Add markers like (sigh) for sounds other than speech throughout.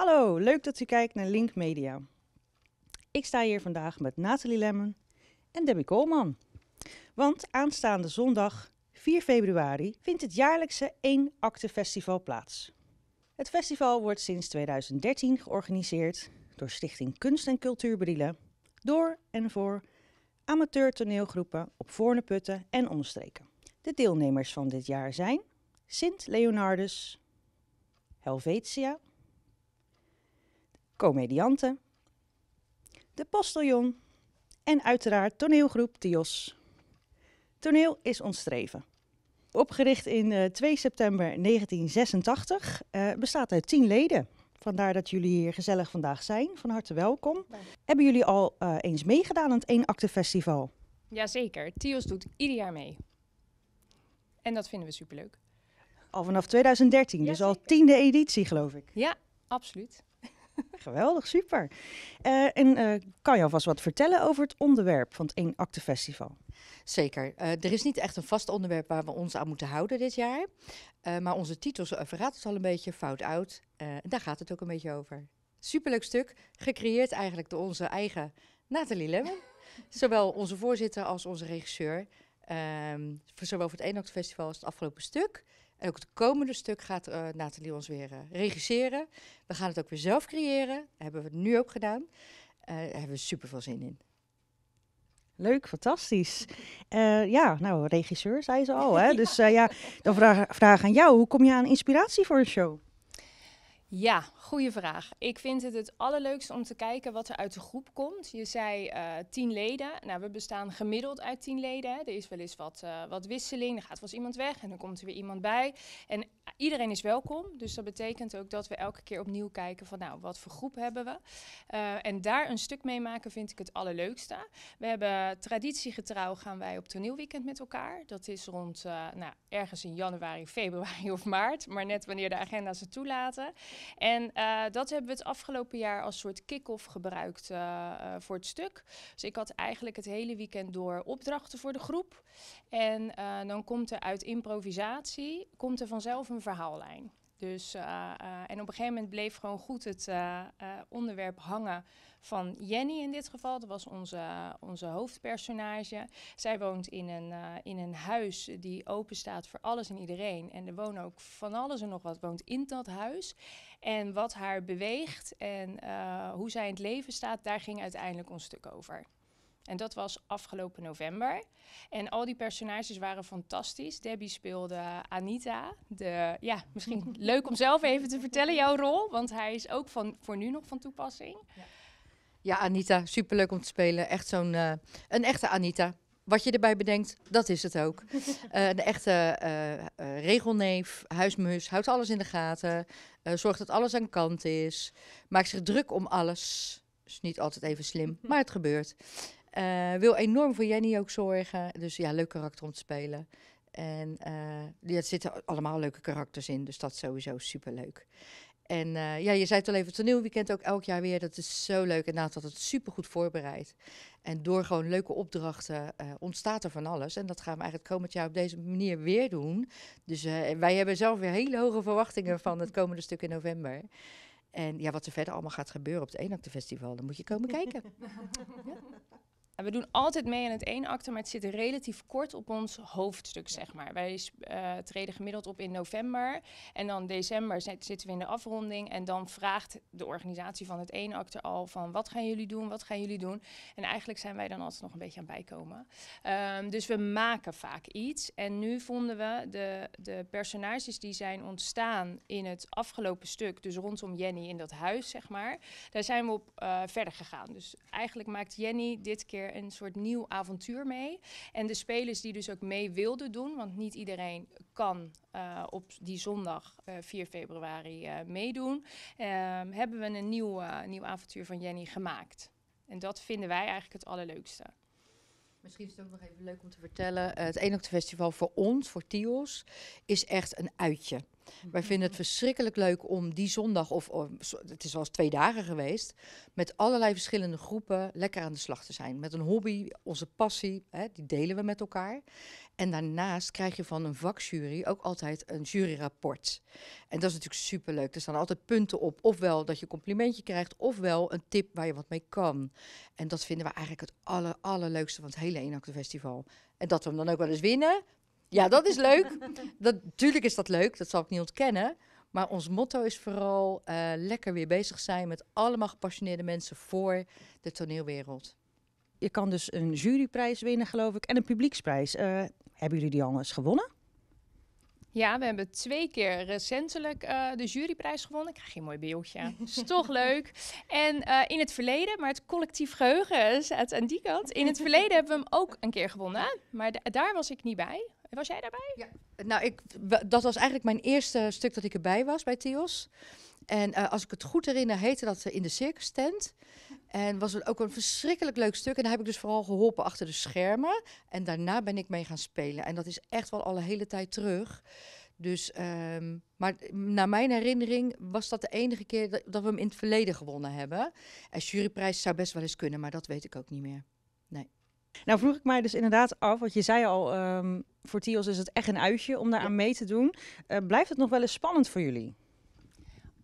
Hallo, leuk dat u kijkt naar Link Media. Ik sta hier vandaag met Nathalie Lemmen en Debbie Koolman. Want aanstaande zondag 4 februari vindt het jaarlijkse 1 Acte Festival plaats. Het festival wordt sinds 2013 georganiseerd door Stichting Kunst en Cultuur Brielen, door en voor amateur toneelgroepen op Voorneputten en omstreken. De deelnemers van dit jaar zijn Sint Leonardus, Helvetia, comedianten, de postiljon en uiteraard toneelgroep Tios. Toneel is ons streven. Opgericht in uh, eh, 2 september 1986, eh, bestaat uit 10 leden. Vandaar dat jullie hier gezellig vandaag zijn. Van harte welkom. Hebben jullie al eh, eens meegedaan aan het Eén Acte Festival? Jazeker, Tios doet ieder jaar mee. En dat vinden we superleuk. Al vanaf 2013, dus al tiende editie geloof ik. Ja, absoluut. (laughs) Geweldig, super. Eh, en eh, kan je alvast wat vertellen over het onderwerp van het 1 Acte Festival? Zeker. Eh, er is niet echt een vast onderwerp waar we ons aan moeten houden dit jaar. maar onze titel verraadt het al een beetje, Fout Oud. daar gaat het ook een beetje over. Superleuk stuk, gecreëerd eigenlijk door onze eigen Nathalie Lemmen. (laughs) zowel onze voorzitter als onze regisseur. Ehm, voor zowel voor het 1 Festival als het afgelopen stuk. En ook het komende stuk gaat uh, Nathalie ons weer uh, regisseren. We gaan het ook weer zelf creëren. hebben we het nu ook gedaan. Eh, daar hebben we super veel zin in. Leuk, fantastisch. (laughs) ja, nou, regisseur zei ze al. Hè? (laughs) Dus ja, dan vraag, vraag aan jou: hoe kom je aan inspiratie voor een show? Ja, goede vraag. Ik vind het het allerleukste om te kijken wat er uit de groep komt. Je zei eh, tien leden. Nou, we bestaan gemiddeld uit tien leden. Er is wel eens wat, eh, wat wisseling. Er gaat wel eens iemand weg en dan komt er weer iemand bij. En eh, iedereen is welkom. Dus dat betekent ook dat we elke keer opnieuw kijken van nou, wat voor groep hebben we. en daar een stuk mee maken vind ik het allerleukste. We hebben traditiegetrouw gaan wij op toneelweekend met elkaar. Dat is rond nou, ergens in januari, februari of maart. Maar net wanneer de agenda's het toelaten. En eh, dat hebben we het afgelopen jaar als soort kick-off gebruikt eh, eh, voor het stuk. Dus ik had eigenlijk het hele weekend door opdrachten voor de groep. En dan komt er uit improvisatie komt er vanzelf een verhaallijn. Dus, eh, eh, en op een gegeven moment bleef gewoon goed het eh, onderwerp hangen van Jenny in dit geval. Dat was onze, onze hoofdpersonage. Zij woont in een, in een huis die open staat voor alles en iedereen. En er woont ook van alles en nog wat woont in dat huis. En wat haar beweegt en hoe zij in het leven staat, daar ging uiteindelijk ons stuk over. En dat was afgelopen november. En al die personages waren fantastisch. Debbie speelde Anita. De, ja, misschien (laughs) leuk om zelf even te vertellen jouw rol, want hij is ook van, voor nu nog van toepassing. Ja, ja Anita, superleuk om te spelen. Echt zo'n eh, een echte Anita. Wat je erbij bedenkt, dat is het ook. uh, (laughs) eh, de echte eh, regelneef, huismus, houdt alles in de gaten, zorgt dat alles aan kant is, maakt zich druk om alles. Is niet altijd even slim, (laughs) maar het gebeurt. Uh, wil enorm voor Jenny ook zorgen. Dus ja, leuk karakter om te spelen. En uh, ja, er zitten allemaal leuke karakters in, dus dat is sowieso superleuk. En eh, ja, je zei het al even, toneelweekend ook elk jaar weer. Dat is zo leuk. En naast dat het super goed voorbereid. En door gewoon leuke opdrachten ontstaat er van alles. En dat gaan we eigenlijk komend jaar op deze manier weer doen. Dus wij hebben zelf weer hele hoge verwachtingen van het komende stuk in november. En ja, wat er verder allemaal gaat gebeuren op het Eenakte Festival, dan moet je komen kijken. (laughs) ja we doen altijd mee aan het één acte, maar het zit relatief kort op ons hoofdstuk, zeg maar. Wij eh, treden gemiddeld op in november en dan december zitten we in de afronding. En dan vraagt de organisatie van het één acte al van wat gaan jullie doen, wat gaan jullie doen. En eigenlijk zijn wij dan altijd nog een beetje aan bijkomen. Ehm, dus we maken vaak iets. En nu vonden we de, de personages die zijn ontstaan in het afgelopen stuk, dus rondom Jenny in dat huis, zeg maar. Daar zijn we op eh, verder gegaan. Dus eigenlijk maakt Jenny dit keer een soort nieuw avontuur mee. En de spelers die dus ook mee wilden doen, want niet iedereen kan eh, op die zondag 4 eh, februari eh, meedoen, ehm, hebben we een nieuw, nieuw avontuur van Jenny gemaakt. En dat vinden wij eigenlijk het allerleukste. Misschien is het ook nog even leuk om te vertellen. Eh, het festival voor ons, voor TIOS, is echt een uitje. Wij vinden het verschrikkelijk leuk om die zondag, of, het is wel eens twee dagen geweest, met allerlei verschillende groepen lekker aan de slag te zijn. Met een hobby, onze passie, hè, die delen we met elkaar. En daarnaast krijg je van een vakjury ook altijd een juryrapport. En dat is natuurlijk superleuk. Er staan altijd punten op. Ofwel dat je complimentje krijgt, ofwel een tip waar je wat mee kan. En dat vinden we eigenlijk het aller, allerleukste van het hele festival. En dat we hem dan ook wel eens winnen. Ja, dat is leuk. Natuurlijk (laughs) is dat leuk, dat zal ik niet ontkennen. Maar ons motto is vooral eh, lekker weer bezig zijn met allemaal gepassioneerde mensen voor de toneelwereld je kan dus een juryprijs winnen, geloof ik, en een publieksprijs. Eh, hebben jullie die al eens gewonnen? Ja, we hebben twee keer recentelijk eh, de juryprijs gewonnen. Ik krijg geen een mooi beeldje. (laughs) is toch leuk. En eh, in het verleden, maar het collectief geheugen staat aan die kant. In het verleden hebben we hem ook een keer gewonnen. Maar daar was ik niet bij. Was jij daarbij? Ja. Nou, ik, dat was eigenlijk mijn eerste stuk dat ik erbij was bij Tios. E en eh, als ik het goed herinner, heette dat eh, in de circus tent. En was het ook een verschrikkelijk leuk stuk. En daar heb ik dus vooral geholpen achter de schermen. En daarna ben ik mee gaan spelen. En dat is echt wel al een hele tijd terug. Dus, ehm, maar mm, naar mijn herinnering was dat de enige keer dat, we hem in het verleden gewonnen hebben. En juryprijs zou best wel eens kunnen, maar dat weet ik ook niet meer. Nee. Nou vroeg ik mij dus inderdaad af, want je zei al, ehm, voor Tios is het echt een uitje om daar aan mee te doen. Eh, blijft het nog wel eens spannend voor jullie?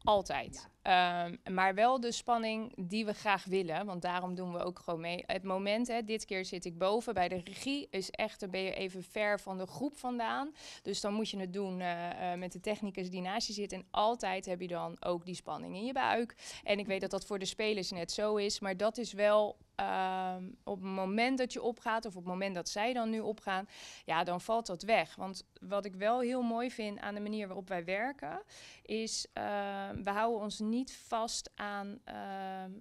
Altijd. Ehm, maar wel de spanning die we graag willen, want daarom doen we ook gewoon mee. Het moment, hè, dit keer zit ik boven bij de regie, is echt, dan ben je even ver van de groep vandaan. Dus dan moet je het doen eh, eh, met de technicus die naast je zit. En altijd heb je dan ook die spanning in je buik. En ik weet dat dat voor de spelers net zo is, maar dat is wel Ehm, op het moment dat je opgaat, of op het moment dat zij dan nu opgaan, ja, dan valt dat weg. Want wat ik wel heel mooi vind aan de manier waarop wij werken, is ehm, we houden ons niet vast aan ehm,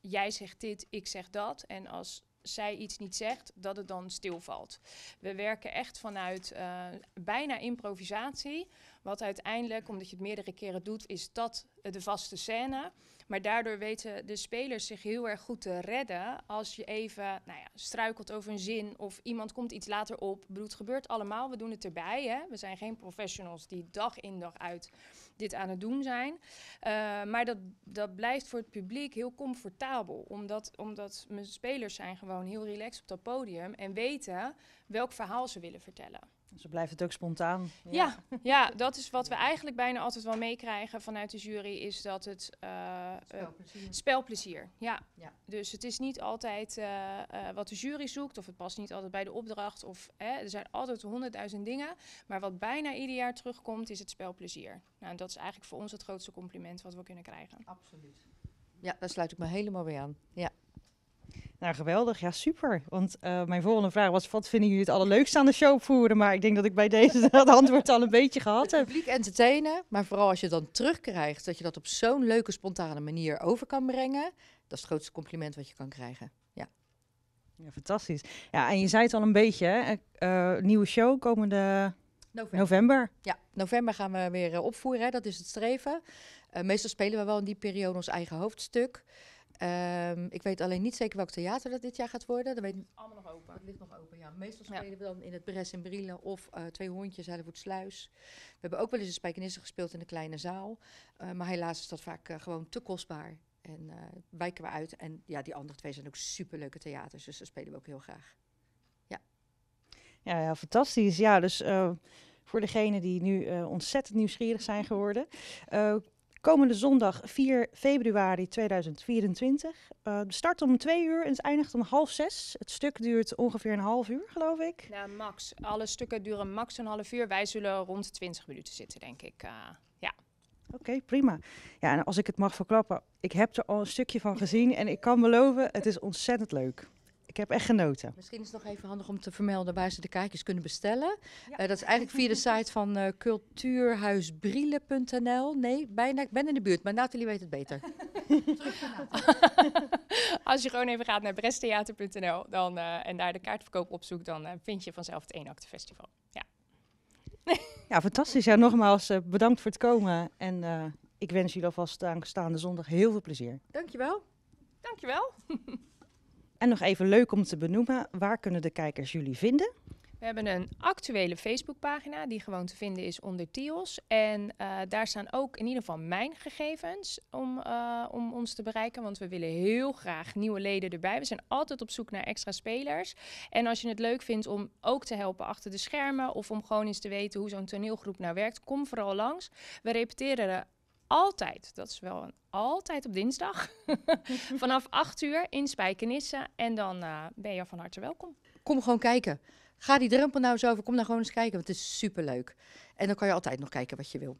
jij zegt dit, ik zeg dat. En als zij iets niet zegt, dat het dan stilvalt. We werken echt vanuit eh, bijna improvisatie. Wat uiteindelijk, omdat je het meerdere keren doet, is dat de vaste scène. Maar daardoor weten de spelers zich heel erg goed te redden als je even nou ja, struikelt over een zin of iemand komt iets later op. Bedoel, het gebeurt allemaal, we doen het erbij. Hè? We zijn geen professionals die dag in dag uit dit aan het doen zijn. Eh, maar dat, dat blijft voor het publiek heel comfortabel, omdat, omdat mijn spelers zijn gewoon heel relaxed op dat podium en weten welk verhaal ze willen vertellen. Ze blijven het ook spontaan. Ja. ja, dat is wat we eigenlijk bijna altijd wel meekrijgen vanuit de jury. Is dat het eh, eh, spelplezier. spelplezier ja. Dus het is niet altijd eh, eh, wat de jury zoekt, of het past niet altijd bij de opdracht. Of, er zijn altijd honderdduizend dingen. Maar wat bijna ieder jaar terugkomt, is het spelplezier. Nou, dat is eigenlijk voor ons het grootste compliment wat we kunnen krijgen. Absoluut. Ja, daar sluit ik me helemaal bij aan. Ja. Nou, geweldig. Ja, super. Want eh, mijn volgende vraag was, wat vinden jullie het allerleukste aan de show voeren? Maar ik denk dat ik bij deze het (laughs) antwoord al een beetje gehad heb. Publiek entertainen, maar vooral als je dan terugkrijgt, dat je dat op zo'n leuke, spontane manier over kan brengen. Dat is het grootste compliment wat je kan krijgen. Ja. ja fantastisch. Ja, en je zei het al een beetje, hè? Eh, eh, nieuwe show komende November. november. Ja, november gaan we weer opvoeren. Dat is het streven. meestal spelen we wel in die periode ons eigen hoofdstuk. Ehm, ik weet alleen niet zeker welk theater dat dit jaar gaat worden. Dat weet is allemaal nog open. Het ligt nog open, ja. Meestal spelen we dan in het Bres en Brielen of eh, Twee Hondjes, Sluis. We hebben ook wel eens een spijkenisse gespeeld in de kleine zaal. Eh, maar helaas is dat vaak eh, gewoon te kostbaar. En wijken we uit. En ja, die andere twee zijn ook superleuke theaters. Dus daar spelen we ook heel graag. Ja, ja, fantastisch. Ja, dus voor degenen die nu ontzettend nieuwsgierig zijn geworden... Komende zondag 4 februari 2024. Uh, eh, de start om twee uur en het eindigt om half zes. Het stuk duurt ongeveer een half uur, geloof ik. Ja, nou, max. Alle stukken duren max een half uur. Wij zullen rond 20 minuten zitten, denk ik. Eh, ja. Oké, prima. Ja, en als ik het mag verklappen, ik heb er al een stukje van gezien en ik kan beloven, het is ontzettend leuk ik heb echt genoten. Misschien is het nog even handig om te vermelden waar ze de kaartjes kunnen bestellen. Eh, dat is eigenlijk via de site van uh, eh, cultuurhuisbrielen.nl. Nee, bijna, ik ben in de buurt, maar Nathalie weet het beter. (laughs) Als je gewoon even gaat naar bresttheater.nl eh, en daar de kaartverkoop opzoekt, dan vind je vanzelf het Festival. Ja. (laughs) ja, fantastisch. Ja, nogmaals bedankt voor het komen en ik wens jullie alvast aanstaande zondag heel veel plezier. Dankjewel. Dankjewel. (laughs) En nog even leuk om te benoemen, waar kunnen de kijkers jullie vinden? We hebben een actuele Facebookpagina die gewoon te vinden is onder TIOS. En eh, daar staan ook in ieder geval mijn gegevens om, eh, om ons te bereiken. Want we willen heel graag nieuwe leden erbij. We zijn altijd op zoek naar extra spelers. En als je het leuk vindt om ook te helpen achter de schermen... of om gewoon eens te weten hoe zo'n toneelgroep nou werkt... kom vooral langs. We repeteren altijd, dat is wel een altijd op dinsdag, (laughs) vanaf 8 uur in Spijkenisse. En dan eh, ben je van harte welkom. Kom gewoon kijken. Ga die drempel nou eens over, kom dan gewoon eens kijken, want het is superleuk. En dan kan je altijd nog kijken wat je wil.